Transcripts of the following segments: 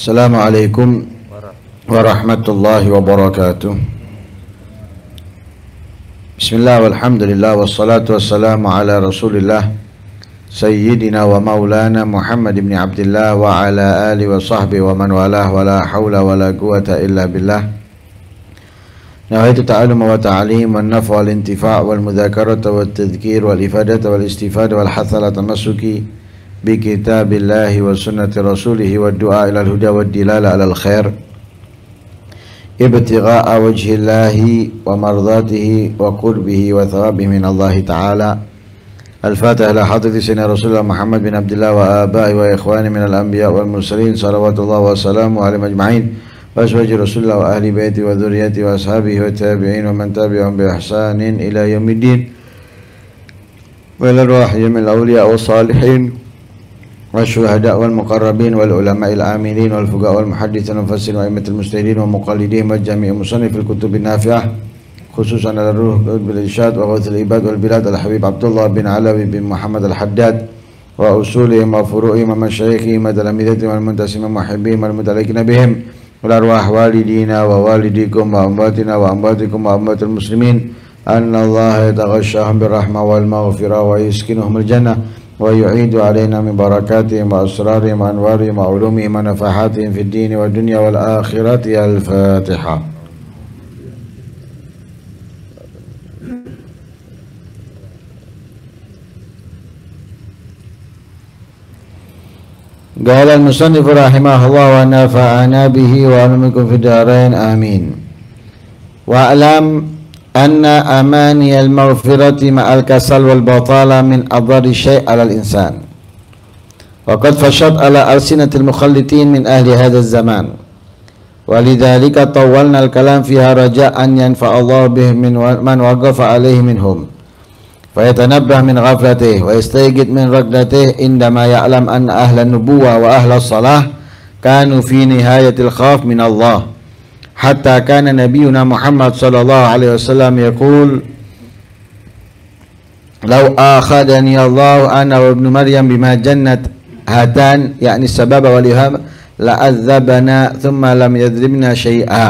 السلام عليكم ورحمة الله وبركاته بسم الله والحمد لله والصلاة والسلام على رسول الله سيدنا ومولانا محمد بن عبد الله وعلى آله وصحبه ومن والاه ولا حول ولا قوة إلا بالله نهاية التعلم والتعليم والنفع والانتفاع والمذاكرة والتذكير والإفادة والاستفادة والحث على تمسك بكتاب الله وسنة رسوله والدعاء إلى الهدى والدلالة على الخير ابتغاء وجه الله ومرضاته وقربه وثوابه من الله تعالى الفاتحة لحضرة سنة سيدنا رسول الله محمد بن عبد الله وآبائه وإخوانه من الأنبياء والمرسلين صلوات الله وسلامه عليهم أجمعين وأزواج رسول الله وأهل بيته وذريته وأصحابه والتابعين ومن تابعهم بإحسان إلى يوم الدين وإلى من الأولياء والصالحين والشهداء والمقربين والعلماء العاملين والفقهاء والمحدثين والمفسرين وأئمة المستهدين ومقلدين والجميع مصنف الكتب النافعة خصوصا على الروح بالإرشاد وغوث العباد والبلاد الحبيب عبد الله بن علوي بن محمد الحداد وأصولهم وفروعهم ومشايخهم وتلاميذهم والمنتسمين والمحبين والمتعلقين بهم والأرواح والدينا ووالديكم وأمواتنا وأمواتكم وأموات المسلمين أن الله يتغشاهم بالرحمة والمغفرة ويسكنهم الجنة ويعيد علينا من بركاتهم وأسرارهم وأنوارهم وعلومهم ونفحاتهم في الدين والدنيا والآخرة الفاتحة قال المصنف رحمه الله ونفعنا به وعلمكم في الدارين آمين وأعلم أن أماني المغفرة مع الكسل والبطالة من أضر الشيء على الإنسان وقد فشت على ألسنة المخلطين من أهل هذا الزمان ولذلك طولنا الكلام فيها رجاء أن ينفع الله به من من وقف عليه منهم فيتنبه من غفلته ويستيقظ من ركلته عندما يعلم أن أهل النبوة وأهل الصلاة كانوا في نهاية الخوف من الله حتى كان نبينا محمد صلى الله عليه وسلم يقول لو آخذني الله أنا وابن مريم بما جنت هاتان يعني السبابة والإهام لعذبنا ثم لم يذربنا شيئا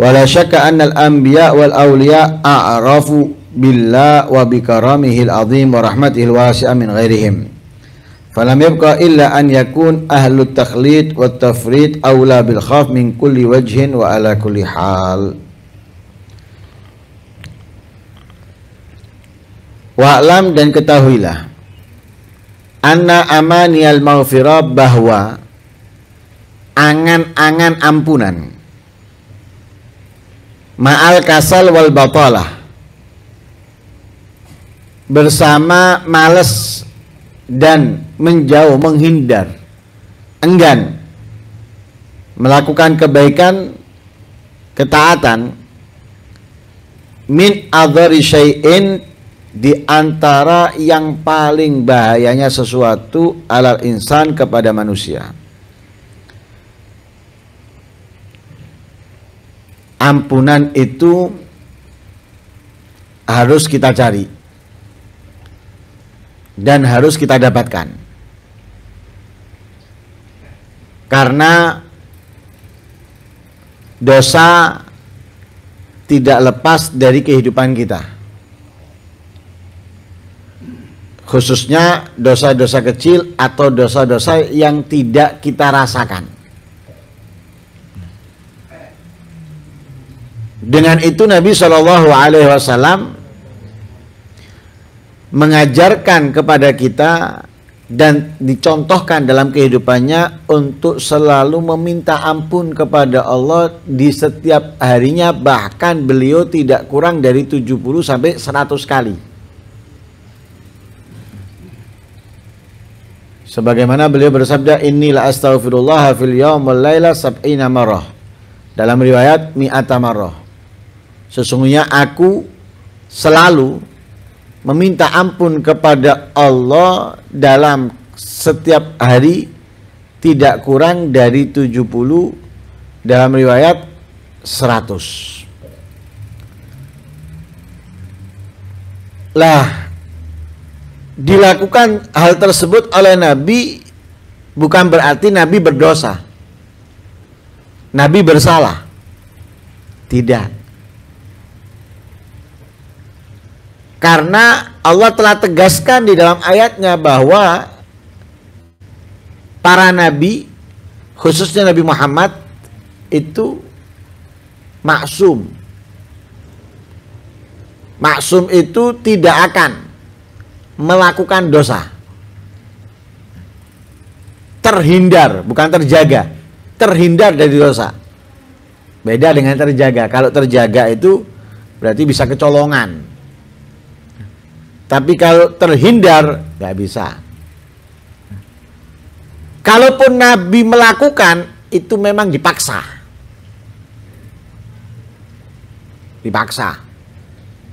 ولا شك أن الأنبياء والأولياء أعرفوا بالله وبكرمه العظيم ورحمته الواسعة من غيرهم Falam yabqa illa an yakun ahlu takhlid wa tafrid awla bil khaf min kulli wajhin wa ala kulli hal. Wa'lam dan ketahuilah Anna amani al maghfirah bahwa Angan-angan ampunan Ma'al kasal wal batalah Bersama males dan menjauh menghindar enggan melakukan kebaikan ketaatan min adhari syai'in di antara yang paling bahayanya sesuatu alal insan kepada manusia. Ampunan itu harus kita cari dan harus kita dapatkan. Karena dosa tidak lepas dari kehidupan kita. Khususnya dosa-dosa kecil atau dosa-dosa yang tidak kita rasakan. Dengan itu Nabi Shallallahu Alaihi Wasallam mengajarkan kepada kita dan dicontohkan dalam kehidupannya untuk selalu meminta ampun kepada Allah di setiap harinya bahkan beliau tidak kurang dari 70 sampai 100 kali. Sebagaimana beliau bersabda inilah astaghfirullah fil yaum wal laila sab'ina marrah. Dalam riwayat mi'ata marrah. Sesungguhnya aku selalu meminta ampun kepada Allah dalam setiap hari tidak kurang dari 70 dalam riwayat 100 lah dilakukan hal tersebut oleh Nabi bukan berarti Nabi berdosa Nabi bersalah tidak Karena Allah telah tegaskan di dalam ayatnya bahwa para nabi khususnya Nabi Muhammad itu maksum. Maksum itu tidak akan melakukan dosa. Terhindar, bukan terjaga. Terhindar dari dosa. Beda dengan terjaga. Kalau terjaga itu berarti bisa kecolongan tapi kalau terhindar nggak bisa. Kalaupun Nabi melakukan itu memang dipaksa. Dipaksa.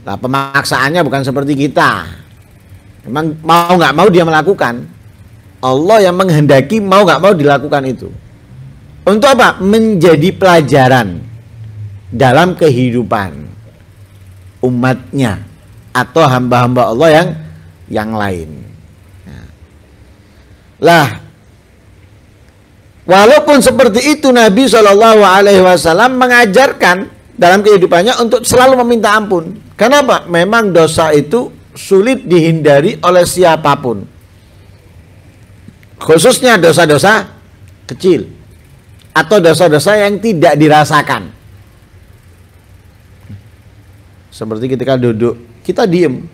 Nah, pemaksaannya bukan seperti kita. Memang mau nggak mau dia melakukan. Allah yang menghendaki mau nggak mau dilakukan itu. Untuk apa? Menjadi pelajaran dalam kehidupan umatnya atau hamba-hamba Allah yang yang lain. Nah. Lah, walaupun seperti itu Nabi Shallallahu Alaihi Wasallam mengajarkan dalam kehidupannya untuk selalu meminta ampun. Kenapa? Memang dosa itu sulit dihindari oleh siapapun. Khususnya dosa-dosa kecil atau dosa-dosa yang tidak dirasakan. Seperti ketika duduk kita diem.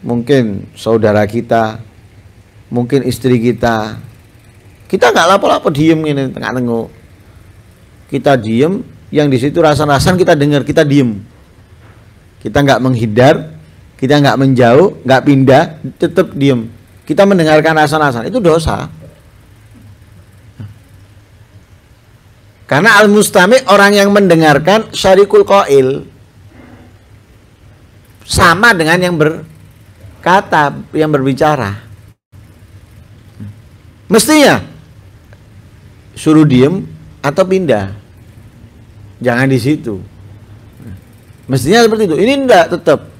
Mungkin saudara kita, mungkin istri kita, kita nggak lapor-lapor diem ini tengah nengok. Kita diem, yang di situ rasa-rasan kita dengar, kita diem. Kita nggak menghindar, kita nggak menjauh, nggak pindah, tetap diem. Kita mendengarkan rasa-rasan itu dosa. Karena al-mustami orang yang mendengarkan syarikul qail sama dengan yang berkata, yang berbicara. Mestinya suruh diem atau pindah. Jangan di situ. Mestinya seperti itu. Ini enggak tetap.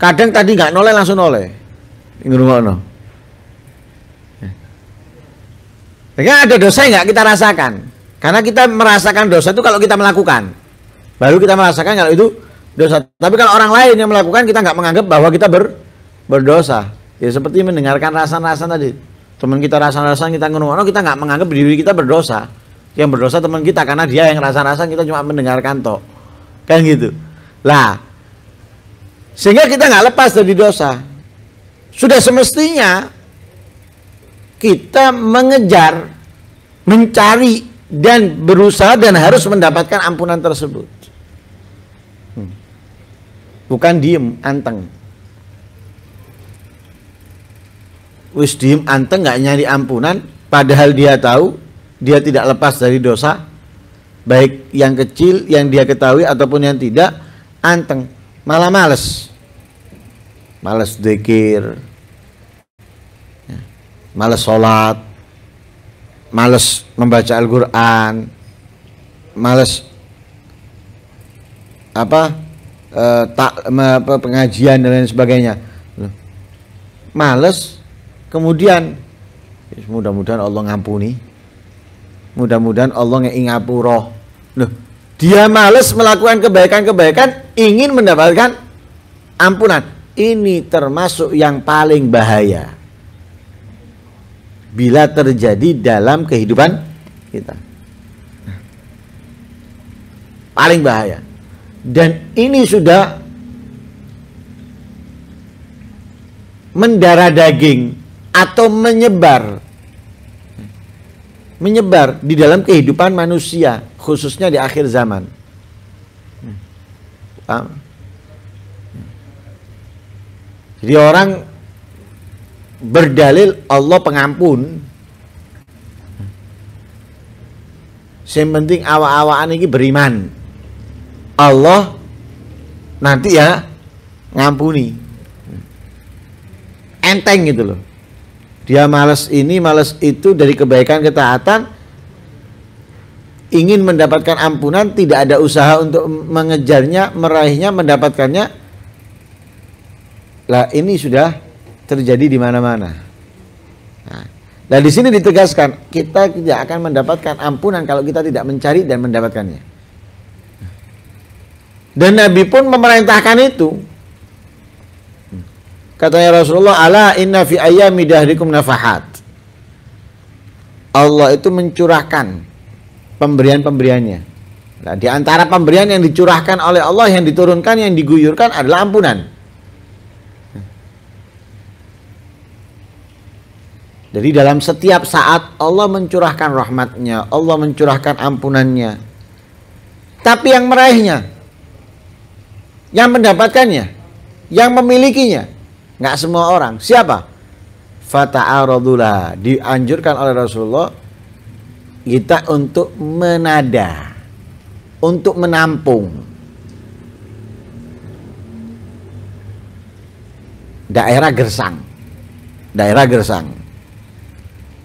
Kadang tadi nggak noleh langsung noleh. Ngono. Ya, kan ada dosa yang kita rasakan. Karena kita merasakan dosa itu kalau kita melakukan. Baru kita merasakan kalau itu dosa. Tapi kalau orang lain yang melakukan kita nggak menganggap bahwa kita ber, berdosa. Ya seperti mendengarkan rasa-rasa tadi. Teman kita rasa-rasa kita ngono, kita nggak menganggap diri kita berdosa. Yang berdosa teman kita karena dia yang rasa-rasa kita cuma mendengarkan toh. Kan gitu. Lah sehingga kita nggak lepas dari dosa. Sudah semestinya kita mengejar, mencari dan berusaha dan harus mendapatkan ampunan tersebut. Bukan diem, anteng. Wis diem anteng nggak nyari ampunan, padahal dia tahu dia tidak lepas dari dosa, baik yang kecil yang dia ketahui ataupun yang tidak, anteng, malah males, males dekir, ya. males sholat, males membaca Al-Quran, males apa Eh, tak pengajian dan lain sebagainya Loh. males kemudian mudah-mudahan Allah ngampuni mudah-mudahan Allah ngingapuro Loh, dia males melakukan kebaikan-kebaikan ingin mendapatkan ampunan ini termasuk yang paling bahaya bila terjadi dalam kehidupan kita nah, paling bahaya dan ini sudah mendarah daging atau menyebar menyebar di dalam kehidupan manusia khususnya di akhir zaman. Jadi orang berdalil Allah pengampun. Yang penting awa-awaan ini beriman. Allah nanti ya ngampuni enteng gitu loh dia males ini males itu dari kebaikan ketaatan ingin mendapatkan ampunan tidak ada usaha untuk mengejarnya meraihnya mendapatkannya lah ini sudah terjadi di mana-mana nah, nah di sini ditegaskan kita tidak akan mendapatkan ampunan kalau kita tidak mencari dan mendapatkannya dan Nabi pun memerintahkan itu. Katanya Rasulullah, Allah inna fi ayami dahrikum nafahat." Allah itu mencurahkan pemberian-pemberiannya. Nah, di antara pemberian yang dicurahkan oleh Allah yang diturunkan yang diguyurkan adalah ampunan. Jadi dalam setiap saat Allah mencurahkan rahmatnya, Allah mencurahkan ampunannya. Tapi yang meraihnya yang mendapatkannya, yang memilikinya. Nggak semua orang. Siapa? Fata'arudullah. Dianjurkan oleh Rasulullah kita untuk menada, untuk menampung. Daerah gersang. Daerah gersang.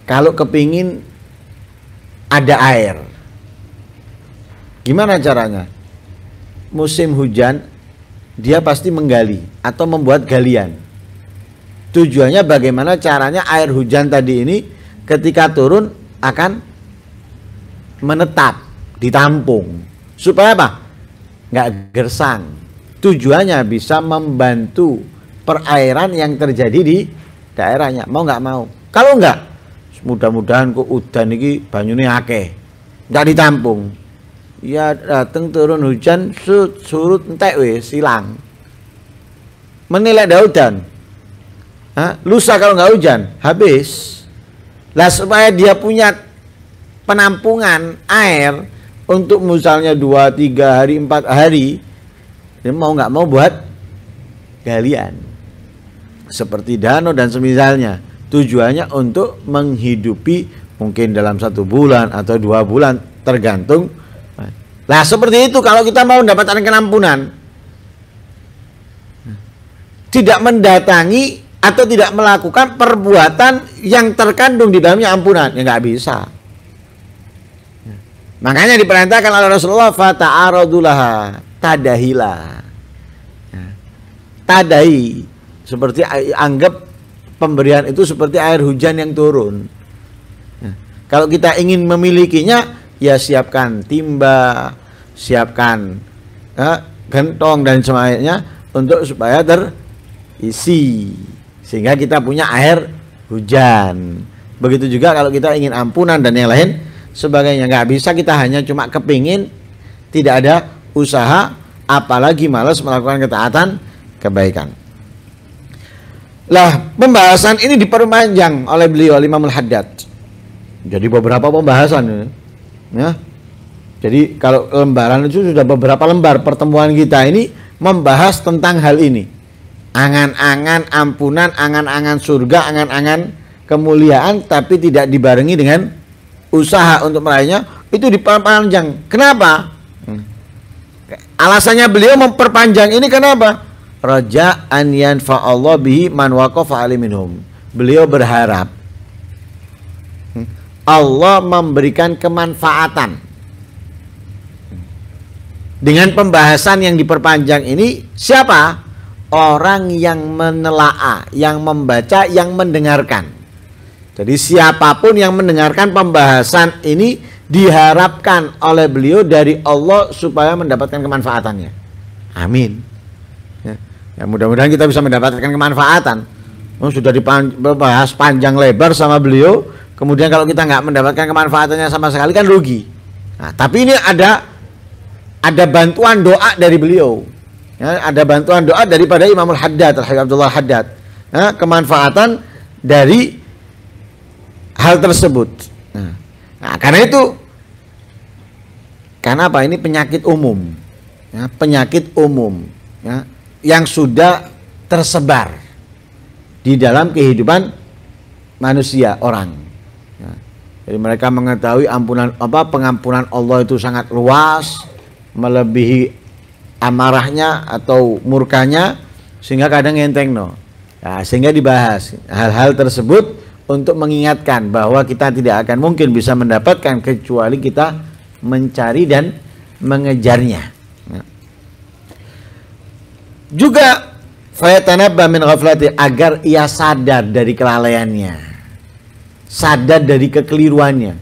Kalau kepingin ada air. Gimana caranya? Musim hujan dia iya. pasti menggali atau membuat galian. Tujuannya bagaimana caranya air hujan tadi ini ketika turun akan menetap, ditampung. Supaya apa? Nggak gersang. Tujuannya bisa membantu perairan yang terjadi di daerahnya. Mau nggak mau. Kalau nggak, mudah-mudahan kok udan ini banyune akeh. Nggak ditampung ya dateng turun hujan surut surut entek wis silang menilai daudan Hah? lusa kalau nggak hujan habis lah supaya dia punya penampungan air untuk misalnya dua tiga hari empat hari dia mau nggak mau buat galian seperti danau dan semisalnya tujuannya untuk menghidupi mungkin dalam satu bulan atau dua bulan tergantung Nah seperti itu kalau kita mau mendapatkan kenampunan tidak mendatangi atau tidak melakukan perbuatan yang terkandung di dalamnya ampunan ya nggak bisa makanya diperintahkan oleh Rasulullah fata'aradulaha tadahila ya. tadai seperti anggap pemberian itu seperti air hujan yang turun ya. kalau kita ingin memilikinya ya siapkan timba, siapkan ya, gentong dan semuanya untuk supaya terisi sehingga kita punya air hujan. Begitu juga kalau kita ingin ampunan dan yang lain sebagainya nggak bisa kita hanya cuma kepingin tidak ada usaha apalagi malas melakukan ketaatan kebaikan. Lah, pembahasan ini diperpanjang oleh beliau lima melhadat haddad Jadi beberapa pembahasan Ya. Jadi kalau lembaran itu sudah beberapa lembar pertemuan kita ini membahas tentang hal ini. Angan-angan ampunan, angan-angan surga, angan-angan kemuliaan tapi tidak dibarengi dengan usaha untuk meraihnya itu diperpanjang. Kenapa? Hmm. Alasannya beliau memperpanjang ini kenapa? Raja an yanfa Allah bihi man waqafa Beliau berharap Allah memberikan kemanfaatan. Dengan pembahasan yang diperpanjang ini, siapa orang yang menelaah, yang membaca, yang mendengarkan? Jadi, siapapun yang mendengarkan pembahasan ini diharapkan oleh beliau dari Allah supaya mendapatkan kemanfaatannya. Amin. Ya, ya mudah-mudahan kita bisa mendapatkan kemanfaatan. Oh, sudah dibahas panjang lebar sama beliau, kemudian kalau kita nggak mendapatkan kemanfaatannya sama sekali kan rugi nah, tapi ini ada ada bantuan doa dari beliau ya, ada bantuan doa daripada Imamul Haddad terhadap Abdullah Haddad ya, kemanfaatan dari hal tersebut nah, nah karena itu karena apa ini penyakit umum ya, penyakit umum ya, yang sudah tersebar di dalam kehidupan manusia orang jadi mereka mengetahui ampunan apa pengampunan Allah itu sangat luas, melebihi amarahnya atau murkanya sehingga kadang enteng no. Ya, sehingga dibahas hal-hal tersebut untuk mengingatkan bahwa kita tidak akan mungkin bisa mendapatkan kecuali kita mencari dan mengejarnya. Ya. Juga fayatanabba min ghaflati agar ia sadar dari kelalaiannya sadar dari kekeliruannya.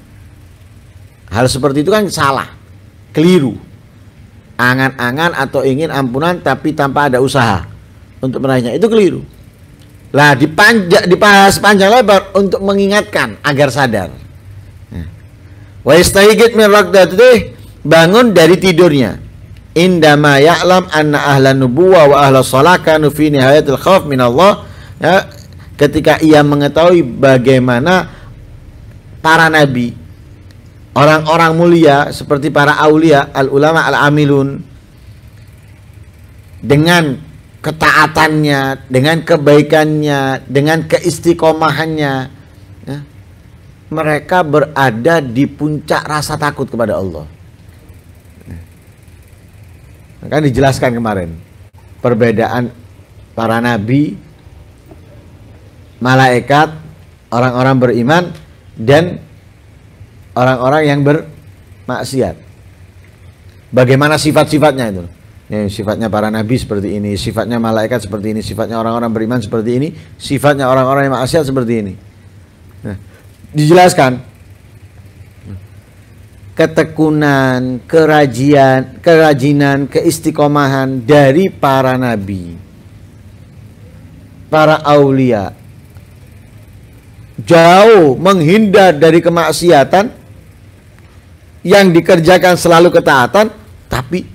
Hal seperti itu kan salah, keliru. Angan-angan atau ingin ampunan tapi tanpa ada usaha untuk meraihnya itu keliru. Lah dipanjang dipahas panjang lebar untuk mengingatkan agar sadar. Nah. Wa istahigit bangun dari tidurnya. Indama ya'lam anna ahlan nubuwa wa ahla salaka fi nihayatil khauf minallah. ya, ketika ia mengetahui bagaimana para nabi, orang-orang mulia seperti para aulia, al ulama al amilun dengan ketaatannya, dengan kebaikannya, dengan keistiqomahannya, ya, mereka berada di puncak rasa takut kepada Allah. Kan dijelaskan kemarin perbedaan para nabi malaikat, orang-orang beriman dan orang-orang yang bermaksiat. Bagaimana sifat-sifatnya itu? Ini ya, sifatnya para nabi seperti ini, sifatnya malaikat seperti ini, sifatnya orang-orang beriman seperti ini, sifatnya orang-orang yang maksiat seperti ini. Nah, dijelaskan ketekunan, kerajian, kerajinan, keistiqomahan dari para nabi, para aulia, jauh menghindar dari kemaksiatan yang dikerjakan selalu ketaatan tapi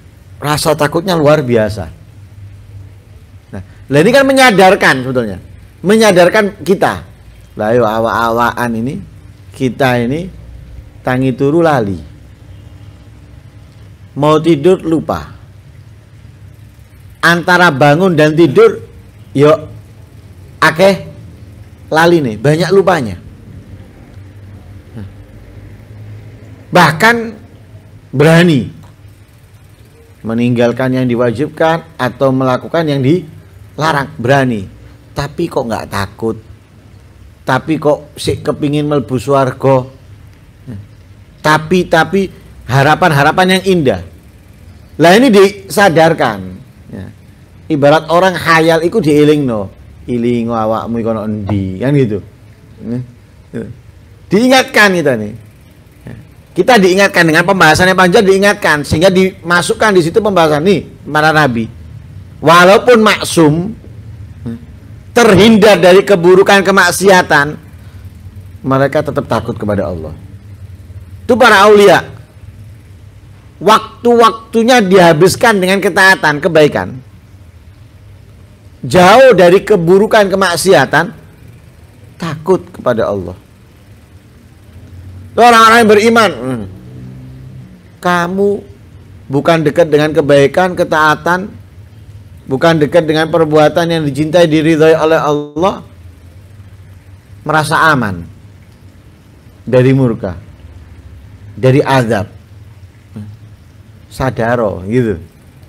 rasa takutnya luar biasa. Nah, nah ini kan menyadarkan sebetulnya. Menyadarkan kita. Lah yo awak awaan ini kita ini tangi turu lali. Mau tidur lupa. Antara bangun dan tidur yuk akeh lali nih, banyak lupanya. Bahkan berani meninggalkan yang diwajibkan atau melakukan yang dilarang, berani. Tapi kok nggak takut? Tapi kok si kepingin melbu warga? Tapi tapi harapan-harapan yang indah. Lah ini disadarkan. Ya. Ibarat orang hayal itu dieling no ilingo awakmu iku ono endi kan gitu. gitu diingatkan kita nih kita diingatkan dengan pembahasannya panjang diingatkan sehingga dimasukkan di situ pembahasan nih para nabi walaupun maksum terhindar dari keburukan kemaksiatan mereka tetap takut kepada Allah itu para aulia waktu-waktunya dihabiskan dengan ketaatan kebaikan jauh dari keburukan kemaksiatan takut kepada Allah orang-orang yang beriman hmm. kamu bukan dekat dengan kebaikan ketaatan bukan dekat dengan perbuatan yang dicintai diri oleh Allah merasa aman dari murka dari azab hmm, sadaro oh, gitu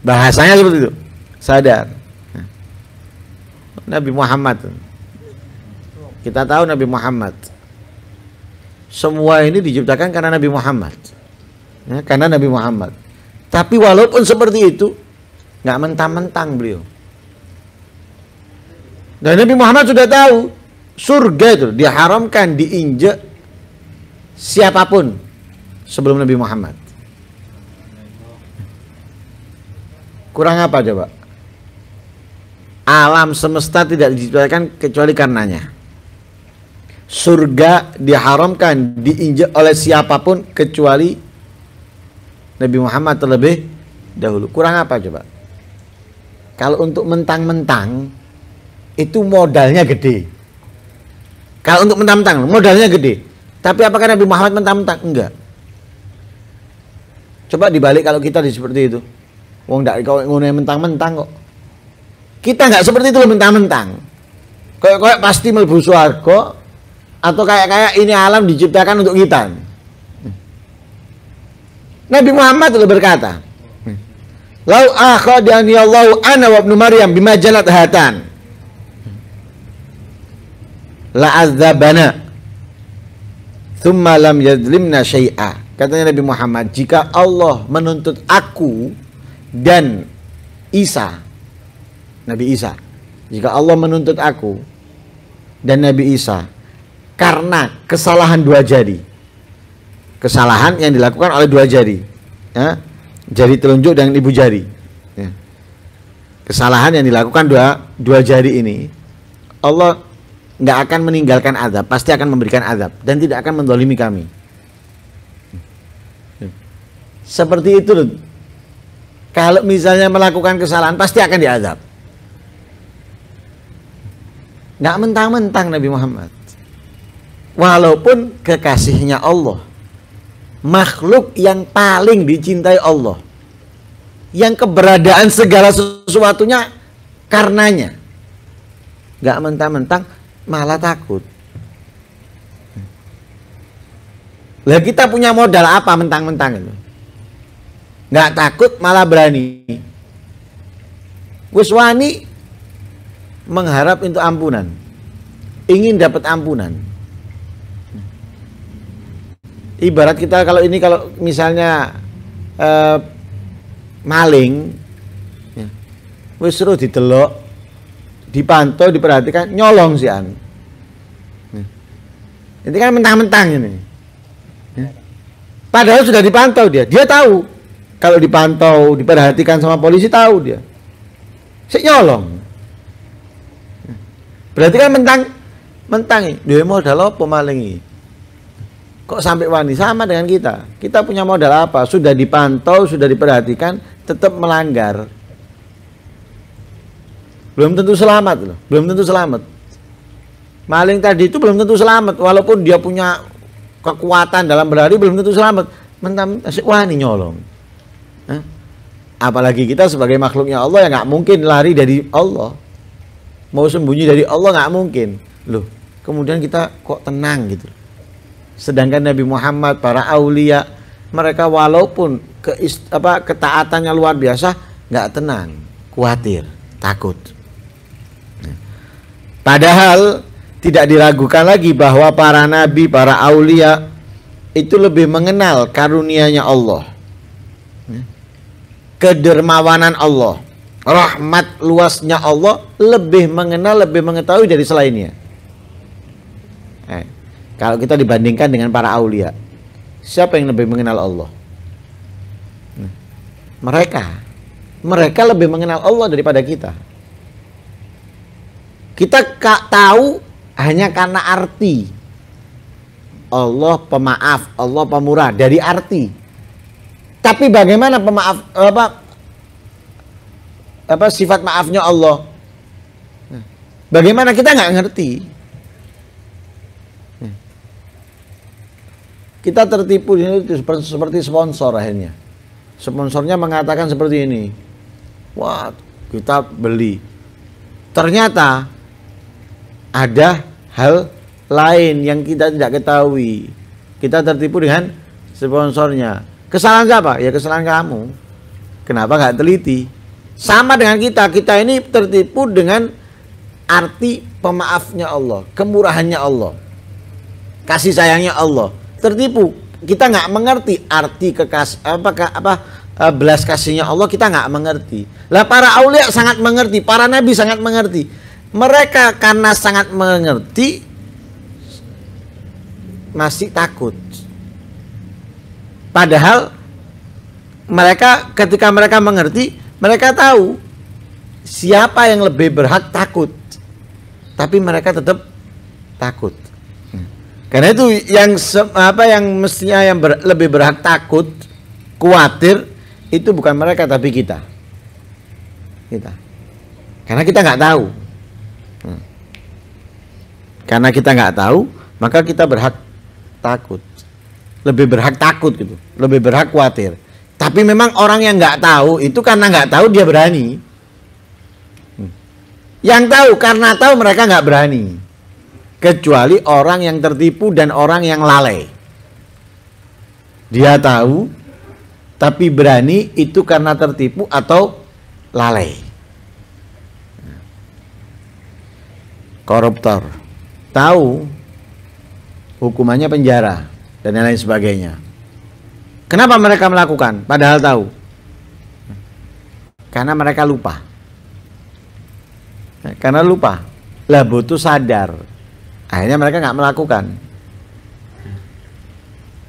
bahasanya seperti itu sadar Nabi Muhammad. Kita tahu Nabi Muhammad. Semua ini diciptakan karena Nabi Muhammad. Ya, karena Nabi Muhammad. Tapi walaupun seperti itu, nggak mentang-mentang beliau. Dan Nabi Muhammad sudah tahu surga itu diharamkan diinjak siapapun sebelum Nabi Muhammad. Kurang apa coba? alam semesta tidak diciptakan kecuali karenanya. Surga diharamkan diinjak oleh siapapun kecuali Nabi Muhammad terlebih dahulu. Kurang apa coba? Kalau untuk mentang-mentang itu modalnya gede. Kalau untuk mentang-mentang modalnya gede. Tapi apakah Nabi Muhammad mentang-mentang? Enggak. Coba dibalik kalau kita di seperti itu. Wong ndak kau ngene mentang-mentang kok. Kita nggak seperti itu mentang-mentang. Kayak-kayak pasti melbu suarga, atau kayak-kayak ini alam diciptakan untuk kita. Nabi Muhammad telah berkata, Lau akhadani Allahu ana wa ibnu Maryam bima jalat hatan. La azabana. Thumma lam yadlimna syai'a. Katanya Nabi Muhammad, jika Allah menuntut aku dan Isa Nabi Isa. Jika Allah menuntut aku dan Nabi Isa karena kesalahan dua jari. Kesalahan yang dilakukan oleh dua jari. Ya, jari telunjuk dan ibu jari. Ya. Kesalahan yang dilakukan dua dua jari ini Allah nggak akan meninggalkan azab, pasti akan memberikan azab dan tidak akan mendolimi kami. Ya. Seperti itu Kalau misalnya melakukan kesalahan pasti akan diazab. Nggak mentang-mentang Nabi Muhammad. Walaupun kekasihnya Allah. Makhluk yang paling dicintai Allah. Yang keberadaan segala sesuatunya karenanya. Nggak mentang-mentang malah takut. Lah kita punya modal apa mentang-mentang itu? Nggak takut malah berani. wiswani wani mengharap untuk ampunan, ingin dapat ampunan. Ibarat kita kalau ini kalau misalnya eh, maling, ya, wis seru didelok, dipantau, diperhatikan, nyolong sih an. Ya. Ini kan mentang-mentang ini. Ya. Padahal sudah dipantau dia, dia tahu kalau dipantau, diperhatikan sama polisi tahu dia. saya nyolong. Berarti kan mentang mentang duwe modal apa maling Kok sampai wani sama dengan kita? Kita punya modal apa? Sudah dipantau, sudah diperhatikan, tetap melanggar. Belum tentu selamat loh, belum tentu selamat. Maling tadi itu belum tentu selamat walaupun dia punya kekuatan dalam berlari belum tentu selamat. Mentam wani nyolong. Hah? Apalagi kita sebagai makhluknya Allah ya nggak mungkin lari dari Allah mau sembunyi dari Allah nggak mungkin loh kemudian kita kok tenang gitu sedangkan Nabi Muhammad para aulia mereka walaupun ke apa ketaatannya luar biasa nggak tenang khawatir takut nah. padahal tidak diragukan lagi bahwa para nabi para aulia itu lebih mengenal karunianya Allah nah. kedermawanan Allah rahmat luasnya Allah lebih mengenal, lebih mengetahui dari selainnya. Eh, kalau kita dibandingkan dengan para aulia, siapa yang lebih mengenal Allah? Nah, mereka, mereka lebih mengenal Allah daripada kita. Kita tahu hanya karena arti. Allah pemaaf, Allah pemurah dari arti. Tapi bagaimana pemaaf apa apa sifat maafnya Allah. Bagaimana kita nggak ngerti? Kita tertipu seperti sponsor akhirnya. Sponsornya mengatakan seperti ini. Wah, kita beli. Ternyata ada hal lain yang kita tidak ketahui. Kita tertipu dengan sponsornya. Kesalahan siapa? Ya kesalahan kamu. Kenapa nggak teliti? Sama dengan kita, kita ini tertipu dengan arti pemaafnya Allah, kemurahannya Allah, kasih sayangnya Allah. Tertipu, kita nggak mengerti arti kekas apakah apa e, belas kasihnya Allah kita nggak mengerti. Lah para aulia sangat mengerti, para nabi sangat mengerti. Mereka karena sangat mengerti masih takut. Padahal mereka ketika mereka mengerti mereka tahu siapa yang lebih berhak takut. Tapi mereka tetap takut. Hmm. Karena itu yang apa yang mestinya yang ber, lebih berhak takut, khawatir itu bukan mereka tapi kita. Kita. Karena kita nggak tahu. Hmm. Karena kita nggak tahu, maka kita berhak takut. Lebih berhak takut gitu, lebih berhak khawatir. Tapi memang orang yang nggak tahu itu karena nggak tahu dia berani. Yang tahu karena tahu mereka nggak berani. Kecuali orang yang tertipu dan orang yang lalai. Dia tahu tapi berani itu karena tertipu atau lalai. Koruptor tahu hukumannya penjara dan lain-lain sebagainya Kenapa mereka melakukan? Padahal tahu. Karena mereka lupa. Eh, karena lupa. Lah butuh sadar. Akhirnya mereka nggak melakukan.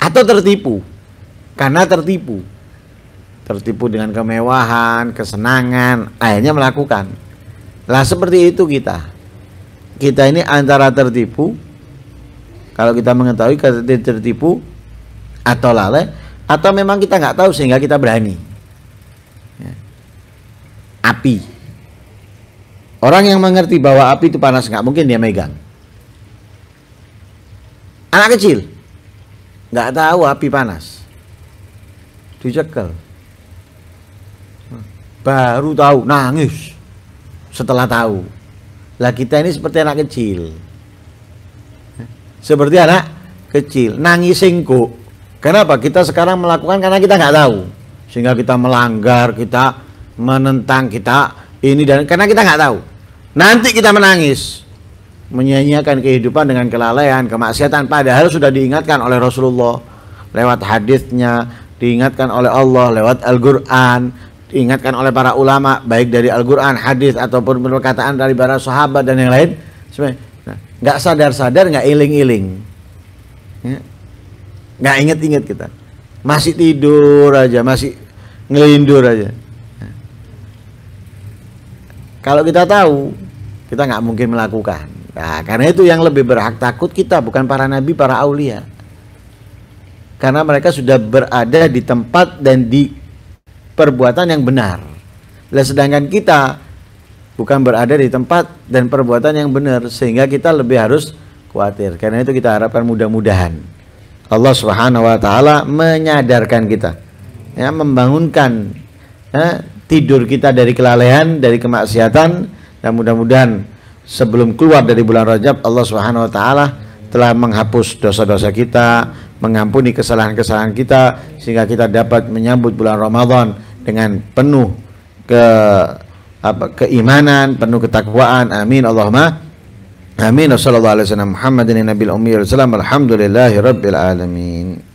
Atau tertipu. Karena tertipu. Tertipu dengan kemewahan, kesenangan, akhirnya melakukan. Lah seperti itu kita. Kita ini antara tertipu kalau kita mengetahui tertipu atau lalai atau memang kita nggak tahu sehingga kita berani ya. api orang yang mengerti bahwa api itu panas nggak mungkin dia megang anak kecil nggak tahu api panas dicekel baru tahu nangis setelah tahu lah kita ini seperti anak kecil seperti anak kecil nangis singkuk Kenapa? Kita sekarang melakukan karena kita nggak tahu. Sehingga kita melanggar, kita menentang, kita ini dan karena kita nggak tahu. Nanti kita menangis menyanyiakan kehidupan dengan kelalaian, kemaksiatan padahal sudah diingatkan oleh Rasulullah lewat hadisnya, diingatkan oleh Allah lewat Al-Qur'an, diingatkan oleh para ulama baik dari Al-Qur'an, hadis ataupun perkataan dari para sahabat dan yang lain. Nah, nggak sadar-sadar, nggak iling-iling. Ya nggak inget-inget kita masih tidur aja masih ngelindur aja kalau kita tahu kita nggak mungkin melakukan nah, karena itu yang lebih berhak takut kita bukan para nabi para aulia karena mereka sudah berada di tempat dan di perbuatan yang benar lah sedangkan kita bukan berada di tempat dan perbuatan yang benar sehingga kita lebih harus khawatir karena itu kita harapkan mudah-mudahan Allah Subhanahu wa taala menyadarkan kita ya membangunkan ya, tidur kita dari kelalaian dari kemaksiatan dan mudah-mudahan sebelum keluar dari bulan Rajab Allah Subhanahu wa taala telah menghapus dosa-dosa kita, mengampuni kesalahan-kesalahan kita sehingga kita dapat menyambut bulan Ramadan dengan penuh ke apa keimanan, penuh ketakwaan. Amin Allahumma آمين وصلى الله على سيدنا محمد النبي الأمي والسلام الحمد لله رب العالمين